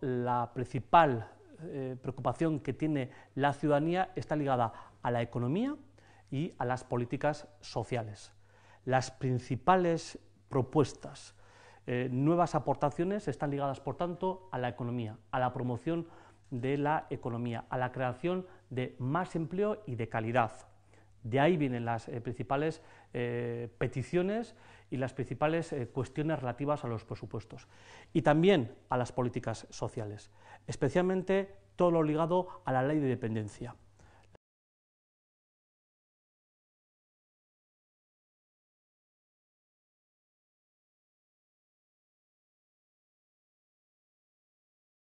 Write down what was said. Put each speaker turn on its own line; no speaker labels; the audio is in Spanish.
la principal eh, preocupación que tiene la ciudadanía está ligada a la economía y a las políticas sociales. Las principales propuestas, eh, nuevas aportaciones están ligadas, por tanto, a la economía, a la promoción de la economía, a la creación de más empleo y de calidad. De ahí vienen las eh, principales eh, peticiones y las principales eh, cuestiones relativas a los presupuestos y también a las políticas sociales, especialmente todo lo ligado a la ley de dependencia.